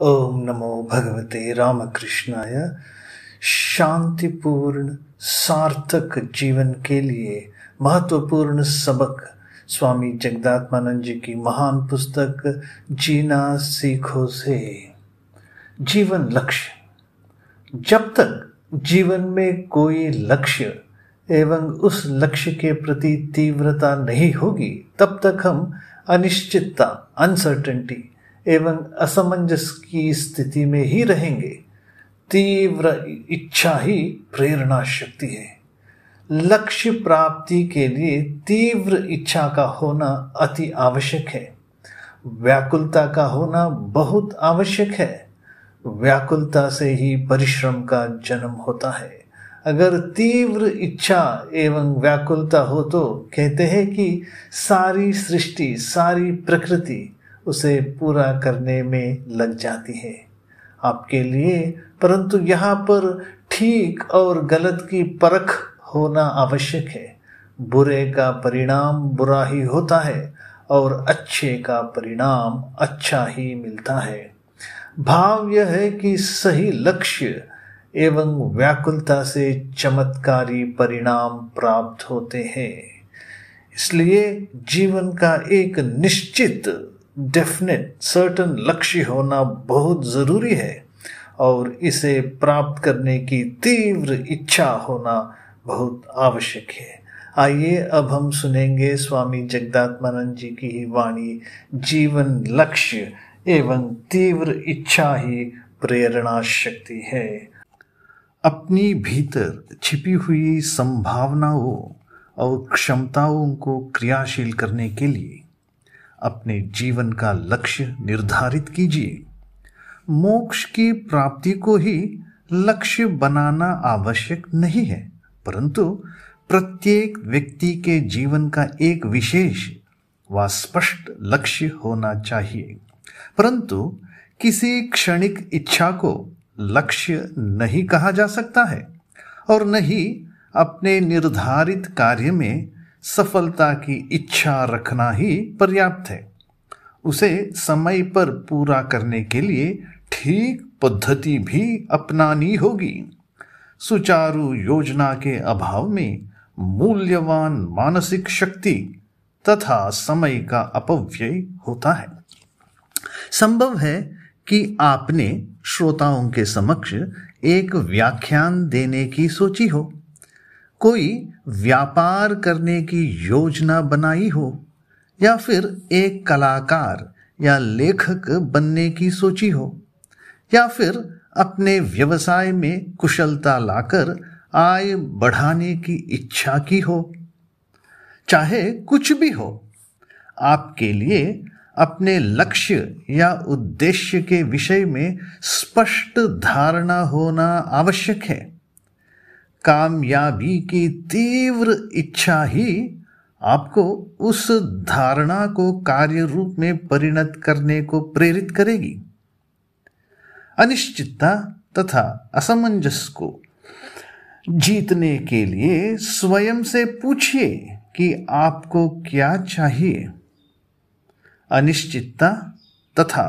ओम नमो भगवते रामकृष्णाय शांतिपूर्ण सार्थक जीवन के लिए महत्वपूर्ण सबक स्वामी जगदात्मानंद जी की महान पुस्तक जीना सीखो से जीवन लक्ष्य जब तक जीवन में कोई लक्ष्य एवं उस लक्ष्य के प्रति तीव्रता नहीं होगी तब तक हम अनिश्चितता अनसर्टेंटी एवं असमंजस की स्थिति में ही रहेंगे तीव्र इच्छा ही प्रेरणा शक्ति है लक्ष्य प्राप्ति के लिए तीव्र इच्छा का होना अति आवश्यक है व्याकुलता का होना बहुत आवश्यक है व्याकुलता से ही परिश्रम का जन्म होता है अगर तीव्र इच्छा एवं व्याकुलता हो तो कहते हैं कि सारी सृष्टि सारी प्रकृति उसे पूरा करने में लग जाती है आपके लिए परंतु यहाँ पर ठीक और गलत की परख होना आवश्यक है बुरे का परिणाम बुरा ही होता है और अच्छे का परिणाम अच्छा ही मिलता है भाव यह है कि सही लक्ष्य एवं व्याकुलता से चमत्कारी परिणाम प्राप्त होते हैं इसलिए जीवन का एक निश्चित डेफिनेट सर्टन लक्ष्य होना बहुत ज़रूरी है और इसे प्राप्त करने की तीव्र इच्छा होना बहुत आवश्यक है आइए अब हम सुनेंगे स्वामी जगदात्मानंद जी की ही वाणी जीवन लक्ष्य एवं तीव्र इच्छा ही प्रेरणा शक्ति है अपनी भीतर छिपी हुई संभावनाओं और क्षमताओं को क्रियाशील करने के लिए अपने जीवन का लक्ष्य निर्धारित कीजिए मोक्ष की प्राप्ति को ही लक्ष्य बनाना आवश्यक नहीं है परंतु प्रत्येक व्यक्ति के जीवन का एक विशेष व स्पष्ट लक्ष्य होना चाहिए परंतु किसी क्षणिक इच्छा को लक्ष्य नहीं कहा जा सकता है और न ही अपने निर्धारित कार्य में सफलता की इच्छा रखना ही पर्याप्त है उसे समय पर पूरा करने के लिए ठीक पद्धति भी अपनानी होगी सुचारू योजना के अभाव में मूल्यवान मानसिक शक्ति तथा समय का अपव्यय होता है संभव है कि आपने श्रोताओं के समक्ष एक व्याख्यान देने की सोची हो कोई व्यापार करने की योजना बनाई हो या फिर एक कलाकार या लेखक बनने की सोची हो या फिर अपने व्यवसाय में कुशलता लाकर आय बढ़ाने की इच्छा की हो चाहे कुछ भी हो आपके लिए अपने लक्ष्य या उद्देश्य के विषय में स्पष्ट धारणा होना आवश्यक है कामयाबी की तीव्र इच्छा ही आपको उस धारणा को कार्य रूप में परिणत करने को प्रेरित करेगी अनिश्चितता तथा असमंजस को जीतने के लिए स्वयं से पूछिए कि आपको क्या चाहिए अनिश्चितता तथा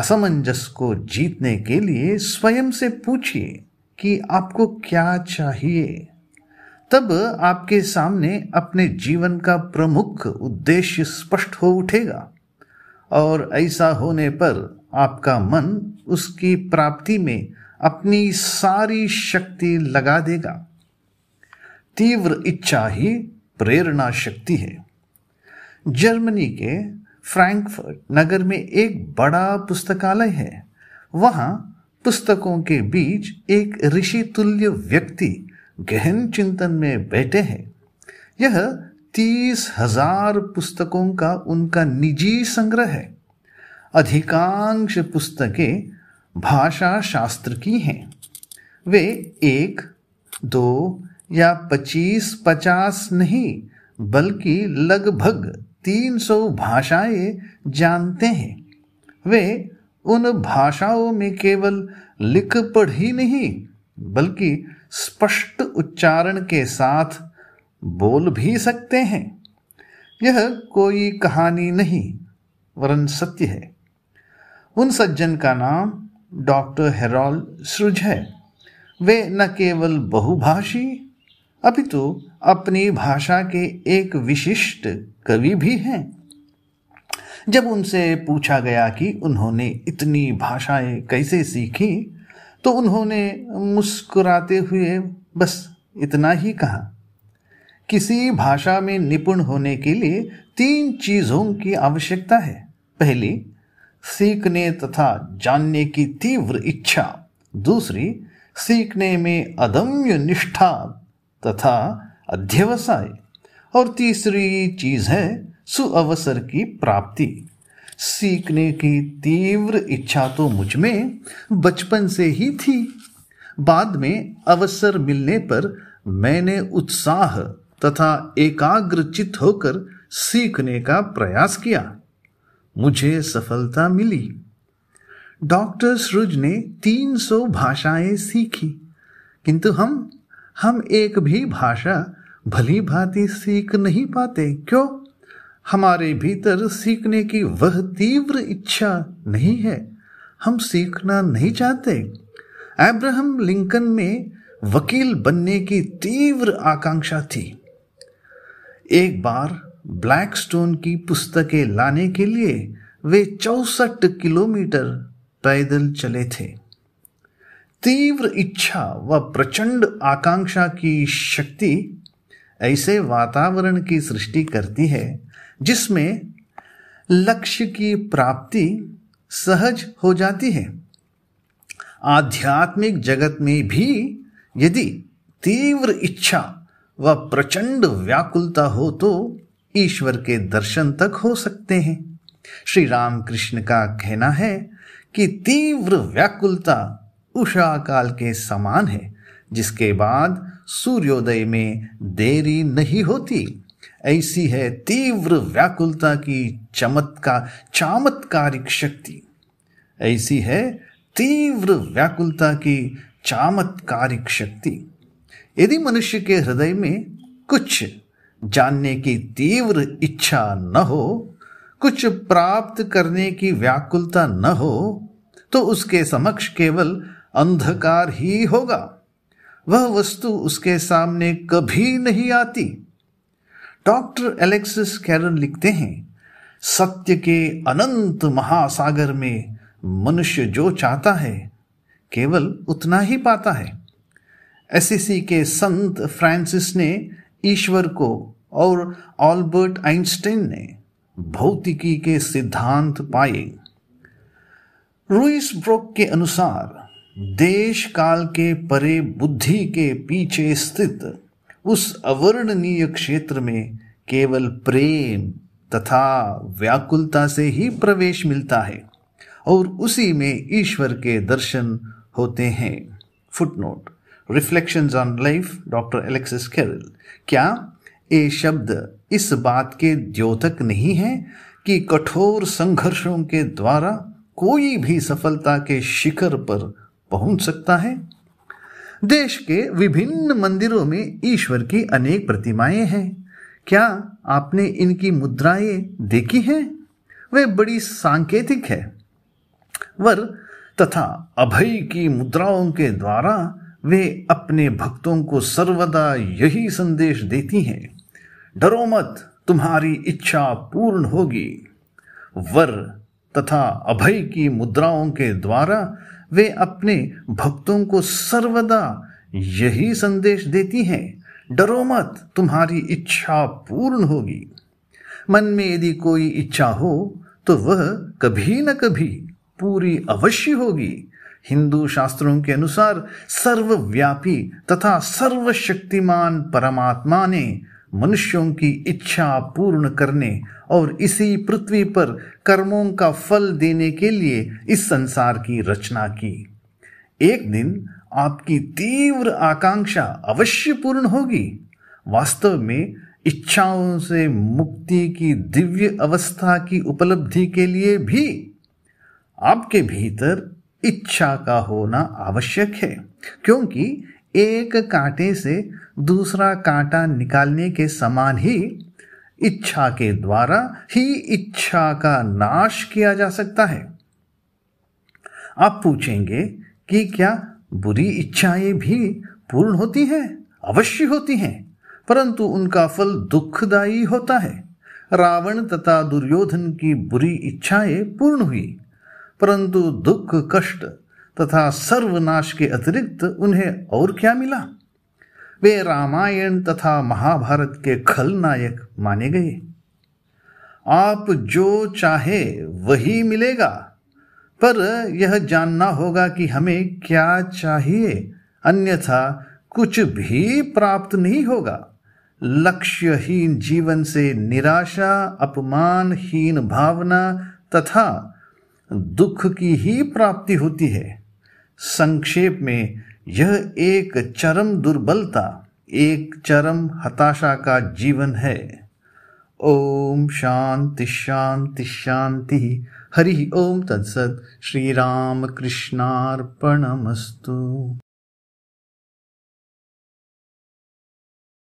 असमंजस को जीतने के लिए स्वयं से पूछिए कि आपको क्या चाहिए तब आपके सामने अपने जीवन का प्रमुख उद्देश्य स्पष्ट हो उठेगा और ऐसा होने पर आपका मन उसकी प्राप्ति में अपनी सारी शक्ति लगा देगा तीव्र इच्छा ही प्रेरणा शक्ति है जर्मनी के फ्रैंकफर्ट नगर में एक बड़ा पुस्तकालय है वहां पुस्तकों के बीच एक ऋषि तुल्य व्यक्ति गहन चिंतन में बैठे हैं यह तीस हजार पुस्तकों का उनका निजी संग्रह है अधिकांश पुस्तकें भाषा शास्त्र की हैं वे एक दो या पच्चीस पचास नहीं बल्कि लगभग तीन सौ भाषाएं जानते हैं वे उन भाषाओं में केवल लिख पढ़ ही नहीं बल्कि स्पष्ट उच्चारण के साथ बोल भी सकते हैं यह कोई कहानी नहीं वरन सत्य है उन सज्जन का नाम डॉक्टर हेरोल्ड सृज है वे न केवल बहुभाषी अभी तो अपनी भाषा के एक विशिष्ट कवि भी हैं जब उनसे पूछा गया कि उन्होंने इतनी भाषाएं कैसे सीखी तो उन्होंने मुस्कुराते हुए बस इतना ही कहा किसी भाषा में निपुण होने के लिए तीन चीज़ों की आवश्यकता है पहली सीखने तथा जानने की तीव्र इच्छा दूसरी सीखने में अदम्य निष्ठा तथा अध्यवसाय और तीसरी चीज़ है सुअवसर की प्राप्ति सीखने की तीव्र इच्छा तो मुझ में बचपन से ही थी बाद में अवसर मिलने पर मैंने उत्साह तथा एकाग्रचित होकर सीखने का प्रयास किया मुझे सफलता मिली डॉक्टर सृज ने 300 भाषाएं सीखी किंतु हम हम एक भी भाषा भली भांति सीख नहीं पाते क्यों हमारे भीतर सीखने की वह तीव्र इच्छा नहीं है हम सीखना नहीं चाहते एब्राहम लिंकन में वकील बनने की तीव्र आकांक्षा थी एक बार ब्लैकस्टोन की पुस्तकें लाने के लिए वे चौसठ किलोमीटर पैदल चले थे तीव्र इच्छा व प्रचंड आकांक्षा की शक्ति ऐसे वातावरण की सृष्टि करती है जिसमें लक्ष्य की प्राप्ति सहज हो जाती है आध्यात्मिक जगत में भी यदि तीव्र इच्छा व प्रचंड व्याकुलता हो तो ईश्वर के दर्शन तक हो सकते हैं श्री रामकृष्ण का कहना है कि तीव्र व्याकुलता उषा काल के समान है जिसके बाद सूर्योदय में देरी नहीं होती ऐसी है तीव्र व्याकुलता की चमत्कार चामत्कारिक शक्ति ऐसी है तीव्र व्याकुलता की चामत्कारिक शक्ति यदि मनुष्य के हृदय में कुछ जानने की तीव्र इच्छा न हो कुछ प्राप्त करने की व्याकुलता न हो तो उसके समक्ष केवल अंधकार ही होगा वह वस्तु उसके सामने कभी नहीं आती डॉक्टर एलेक्सिस कैरन लिखते हैं सत्य के अनंत महासागर में मनुष्य जो चाहता है केवल उतना ही पाता है एसएससी e के संत फ्रांसिस ने ईश्वर को और ऑल्बर्ट आइंस्टाइन ने भौतिकी के सिद्धांत पाए रूइस ब्रोक के अनुसार देश काल के परे बुद्धि के पीछे स्थित उस अवर्णनीय क्षेत्र में केवल प्रेम तथा व्याकुलता से ही प्रवेश मिलता है और उसी में ईश्वर के दर्शन होते हैं footnote reflections on life doctor Alexis Kerala क्या ये शब्द इस बात के द्योतक नहीं है कि कठोर संघर्षों के द्वारा कोई भी सफलता के शिखर पर पहुंच सकता है देश के विभिन्न मंदिरों में ईश्वर की अनेक प्रतिमाएं हैं क्या आपने इनकी मुद्राएं देखी हैं वे बड़ी सांकेतिक है वर तथा अभय की मुद्राओं के द्वारा वे अपने भक्तों को सर्वदा यही संदेश देती हैं डरो मत तुम्हारी इच्छा पूर्ण होगी वर तथा अभय की मुद्राओं के द्वारा वे अपने भक्तों को सर्वदा यही संदेश देती हैं डरो मत तुम्हारी इच्छा पूर्ण होगी मन में यदि कोई इच्छा हो तो वह कभी न कभी पूरी अवश्य होगी हिंदू शास्त्रों के अनुसार सर्वव्यापी तथा सर्वशक्तिमान परमात्मा ने मनुष्यों की इच्छा पूर्ण करने और इसी पृथ्वी पर कर्मों का फल देने के लिए इस संसार की रचना की एक दिन आपकी तीव्र आकांक्षा अवश्य पूर्ण होगी वास्तव में इच्छाओं से मुक्ति की दिव्य अवस्था की उपलब्धि के लिए भी आपके भीतर इच्छा का होना आवश्यक है क्योंकि एक कांटे से दूसरा कांटा निकालने के समान ही इच्छा के द्वारा ही इच्छा का नाश किया जा सकता है आप पूछेंगे कि क्या बुरी इच्छाएं भी पूर्ण होती हैं अवश्य होती हैं परंतु उनका फल दुखदायी होता है रावण तथा दुर्योधन की बुरी इच्छाएं पूर्ण हुई परंतु दुख कष्ट तथा सर्वनाश के अतिरिक्त उन्हें और क्या मिला वे रामायण तथा महाभारत के खलनायक माने गए आप जो चाहे वही मिलेगा पर यह जानना होगा कि हमें क्या चाहिए अन्यथा कुछ भी प्राप्त नहीं होगा लक्ष्यहीन जीवन से निराशा अपमानहीन भावना तथा दुख की ही प्राप्ति होती है संक्षेप में यह एक चरम दुर्बलता एक चरम हताशा का जीवन है ओम शांति शांति शांति हरि ओम तत्सत श्री राम कृष्णार्पणमस्तु